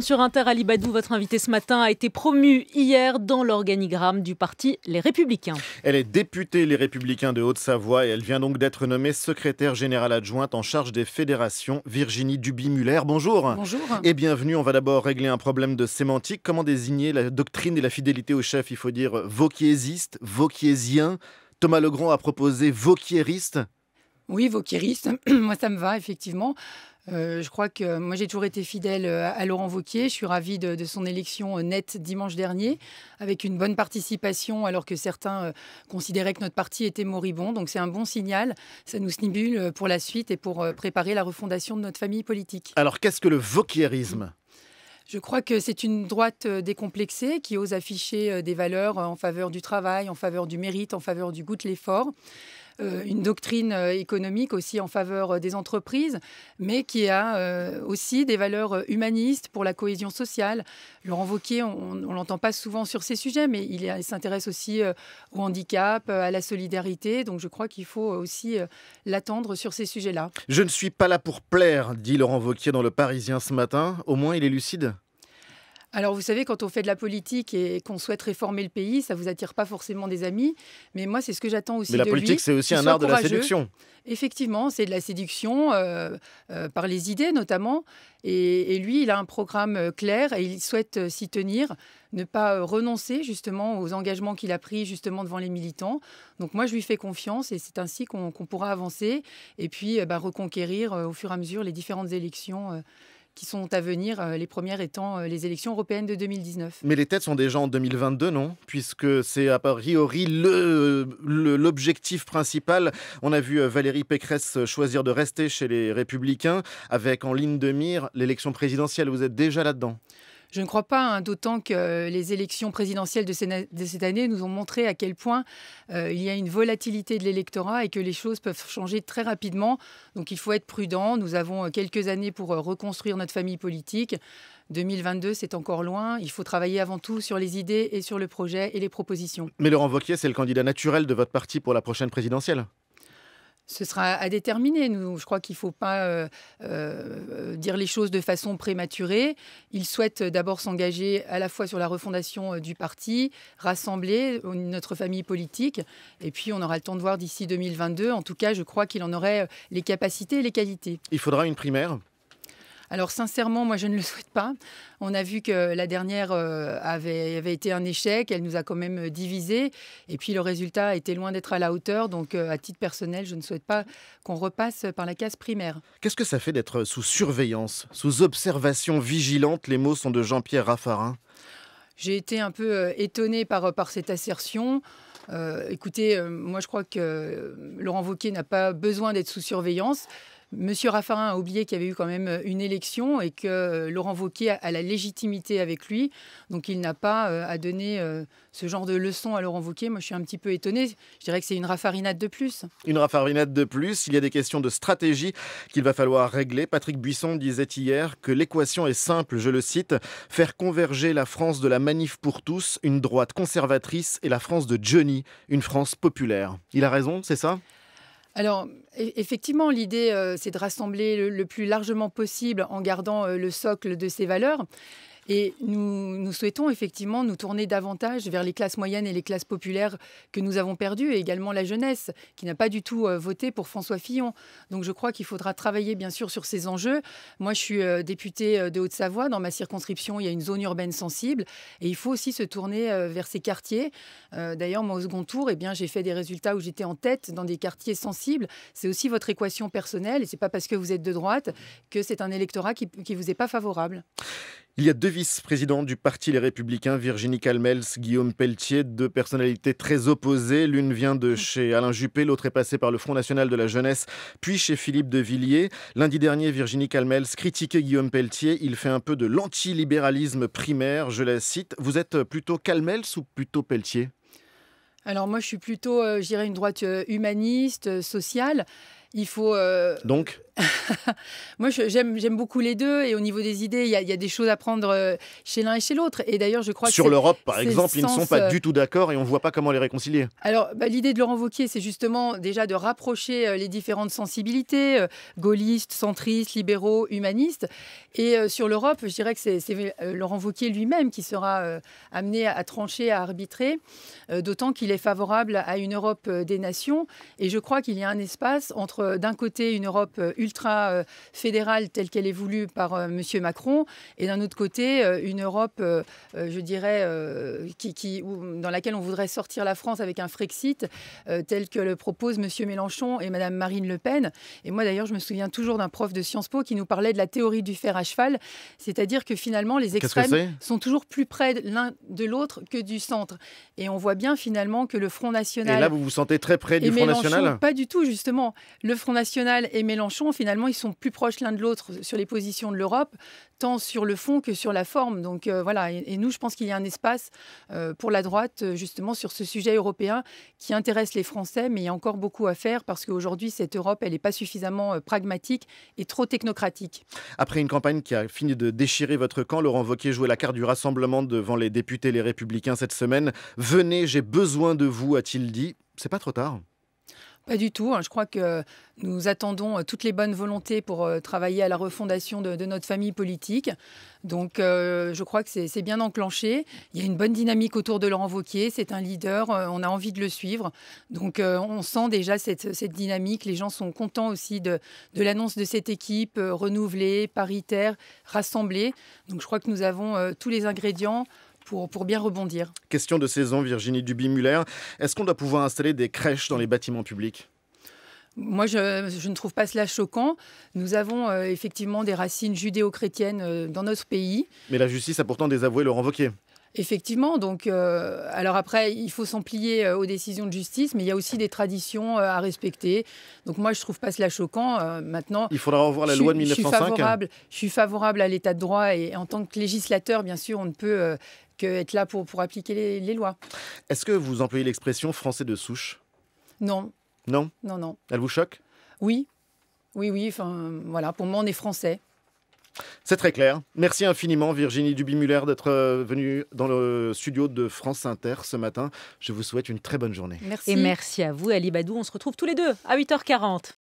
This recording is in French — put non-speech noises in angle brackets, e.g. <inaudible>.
sur Inter, Ali votre invitée ce matin, a été promue hier dans l'organigramme du parti Les Républicains. Elle est députée Les Républicains de Haute-Savoie et elle vient donc d'être nommée secrétaire générale adjointe en charge des fédérations, Virginie Duby-Muller. Bonjour. Bonjour. Et bienvenue. On va d'abord régler un problème de sémantique. Comment désigner la doctrine et la fidélité au chef Il faut dire vauquiésiste, vauquiésien. Thomas Legrand a proposé vauquiériste. Oui, vauquiériste. <clears throat> Moi, ça me va, effectivement. Euh, je crois que euh, moi j'ai toujours été fidèle euh, à Laurent Vauquier. Je suis ravie de, son élection nette dimanche dernier, avec une bonne participation, alors que certains considéraient que notre parti était moribond. Donc c'est un bon signal. Ça nous stimule pour la suite et pour préparer la refondation de notre famille politique. Alors qu'est-ce que le vauquierisme je crois que c'est une droite décomplexée qui ose afficher des valeurs en faveur du travail, en faveur du mérite, en faveur du goût de l'effort. Euh, une doctrine euh, économique aussi en faveur euh, des entreprises, mais qui a aussi des valeurs humanistes pour la cohésion sociale. Laurent Vauquier, on ne l'entend pas souvent sur ces sujets, mais il, s'intéresse aussi au handicap, à la solidarité. Donc je crois qu'il faut aussi l'attendre sur ces sujets-là. Je ne suis pas là pour plaire, dit Laurent Vauquier dans Le Parisien ce matin. Au moins, il est lucide. Alors vous savez, quand on fait de la politique et qu'on souhaite réformer le pays, ça vous attire pas forcément des amis. Mais moi, c'est ce que j'attends aussi. Mais la politique, c'est aussi un art de la séduction. Effectivement, c'est de la séduction euh, euh, par les idées notamment. Et, lui, il a un programme euh, clair et il souhaite s'y tenir, ne pas renoncer justement aux engagements qu'il a pris justement devant les militants. Donc moi, je lui fais confiance et c'est ainsi qu'on pourra avancer et puis bah, reconquérir au fur et à mesure les différentes élections qui sont à venir, euh, les premières étant euh, les élections européennes de 2019. Mais les têtes sont déjà en 2022, non Puisque c'est a priori l'objectif le, principal. On a vu euh, Valérie Pécresse choisir de rester chez les Républicains avec en ligne de mire l'élection présidentielle. Vous êtes déjà là-dedans je ne crois pas, hein, d'autant que les élections présidentielles de, cette année nous ont montré à quel point euh, il y a une volatilité de l'électorat et que les choses peuvent changer très rapidement. Donc il faut être prudent. Nous avons euh, quelques années pour euh, reconstruire notre famille politique. 2022, c'est encore loin. Il faut travailler avant tout sur les idées et sur le projet et les propositions. Mais Laurent Wauquiez, c'est le candidat naturel de votre parti pour la prochaine présidentielle ce sera à déterminer. je crois qu'il ne faut pas euh, euh, dire les choses de façon prématurée. Il souhaite d'abord s'engager à la fois sur la refondation euh, du parti, rassembler notre famille politique, et puis on aura le temps de voir d'ici 2022. En tout cas, je crois qu'il en aurait les capacités et les qualités. Il faudra une primaire alors sincèrement, moi je ne le souhaite pas. On a vu que la dernière euh, avait, été un échec, elle nous a quand même euh, divisés. et puis le résultat était loin d'être à la hauteur. Donc euh, à titre personnel, je ne souhaite pas qu'on repasse par la case primaire. Qu'est-ce que ça fait d'être sous surveillance, sous observation vigilante Les mots sont de Jean-Pierre Raffarin. J'ai été un peu étonnée par, cette assertion. écoutez, moi je crois que Laurent Wauquiez n'a pas besoin d'être sous surveillance. Monsieur Raffarin a oublié qu'il y avait eu quand même euh, une élection et que euh, Laurent Wauquiez a la légitimité avec lui. Donc il n'a pas euh, à donner ce genre de leçon à Laurent Wauquiez. Moi, je suis un petit peu étonné. Je dirais que c'est une raffarinade de plus. Une raffarinade de plus. Il y a des questions de stratégie qu'il va falloir régler. Patrick Buisson disait hier que l'équation est simple, je le cite, faire converger la France de la manif pour tous, une droite conservatrice et la France de Johnny, une France populaire. Il a raison, c'est ça alors, e-, effectivement, l'idée, euh, c'est de rassembler le, plus largement possible en gardant euh, le socle de ces valeurs. Et nous, nous souhaitons effectivement nous tourner davantage vers les classes moyennes et les classes populaires que nous avons perdues, et également la jeunesse, qui n'a pas du tout euh, voté pour François Fillon. Donc je crois qu'il faudra travailler bien sûr sur ces enjeux. Moi, je suis euh, députée euh, de Haute-Savoie. Dans ma circonscription, il y a une zone urbaine sensible, et il faut aussi se tourner vers ces quartiers. D'ailleurs, moi, au second tour, et eh bien, j'ai fait des résultats où j'étais en tête dans des quartiers sensibles. C'est aussi votre équation personnelle, et c'est pas parce que vous êtes de droite que c'est un électorat qui, ne vous est pas favorable. Il y a deux vice-présidents du Parti Les Républicains, Virginie Calmels, Guillaume Pelletier, deux personnalités très opposées. L'une vient de mm. chez Alain Juppé, l'autre est passée par le Front National de la Jeunesse, puis chez Philippe de Villiers. Lundi dernier, Virginie Calmels critiquait Guillaume Pelletier. Il fait un peu de l'antilibéralisme primaire, je la cite. Vous êtes plutôt Calmels ou plutôt Pelletier alors moi, je suis plutôt, euh, j'irai une droite euh, humaniste, euh, sociale. Il faut. Euh, Donc <laughs> Moi, j'aime beaucoup les deux. Et au niveau des idées, il y, a, des choses à prendre euh, chez l'un et chez l'autre. Et d'ailleurs, je crois Sur l'Europe, par exemple, ils ne sont pas du tout d'accord et on ne voit pas comment les réconcilier. Alors, bah, l'idée de Laurent Vauquier, c'est justement déjà de rapprocher euh, les différentes sensibilités, gaullistes, centristes, libéraux, humanistes. Et sur l'Europe, je dirais que c'est Laurent Vauquier lui-même qui sera amené à, trancher, à arbitrer, d'autant qu'il est favorable à une Europe des nations. Et je crois qu'il y a un espace entre euh, d'un côté, une Europe euh, ultra euh, fédérale telle qu'elle est voulue par M. Macron, et d'un autre côté, une Europe, je dirais, qui, qui dans laquelle on voudrait sortir la France avec un Frexit, tel que le propose M. Mélenchon et Mme Marine Le Pen. Et moi, d'ailleurs, je me souviens toujours d'un prof de Sciences Po qui nous parlait de la théorie du fer à cheval, c'est-à-dire que finalement, les extrêmes sont toujours plus près l'un de l'autre que du centre. Et on voit bien finalement que le Front National. Et là, vous vous sentez très près du Front National Pas du tout, justement le Front National et Mélenchon, finalement, ils sont plus proches l'un de l'autre sur les positions de l'Europe, tant sur le fond que sur la forme. Donc euh, voilà, et, nous, je pense qu'il y a un espace euh, pour la droite, euh, justement, sur ce sujet européen qui intéresse les Français, mais il y a encore beaucoup à faire parce qu'aujourd'hui, cette Europe, elle n'est pas suffisamment pragmatique et trop technocratique. Après une campagne qui a fini de déchirer votre camp, Laurent Wauquiez jouait la carte du rassemblement devant les députés Les Républicains cette semaine. Venez, j'ai besoin de vous, a-t-il dit. C'est pas trop tard. Pas du tout. Hein. Je crois que nous attendons euh, toutes les bonnes volontés pour euh, travailler à la refondation de, notre famille politique. Donc, euh, je crois que c'est bien enclenché. Il y a une bonne dynamique autour de Laurent Vauquier. C'est un leader. On a envie de le suivre. Donc, on sent déjà cette, dynamique. Les gens sont contents aussi de, l'annonce de cette équipe renouvelée, paritaire, rassemblée. Donc, je crois que nous avons tous les ingrédients pour, bien rebondir. Question de saison, Virginie Duby-Muller. Est-ce qu'on doit pouvoir installer des crèches dans les bâtiments publics moi, je, ne trouve pas cela choquant. Nous avons euh, effectivement des racines judéo-chrétiennes euh, dans notre pays. Mais la justice a pourtant désavoué le renvoquer. Effectivement, donc euh, alors après il faut s'en plier aux décisions de justice, mais il y a aussi des traditions à respecter. Donc moi je ne trouve pas cela choquant. maintenant, il faudra revoir la loi de 1905. je suis favorable à l'état de droit et en tant que législateur, bien sûr, on ne peut être là pour, pour appliquer les, lois. Est-ce que vous employez l'expression français de souche Non. Non Non, non. Elle vous choque Oui. Oui, oui. Enfin, voilà, pour moi, on est français. C'est très clair. Merci infiniment Virginie Dubimuller d'être euh, venue dans le studio de France Inter ce matin. Je vous souhaite une très bonne journée. Merci. Et merci à vous Ali Badou. On se retrouve tous les deux à 8h40.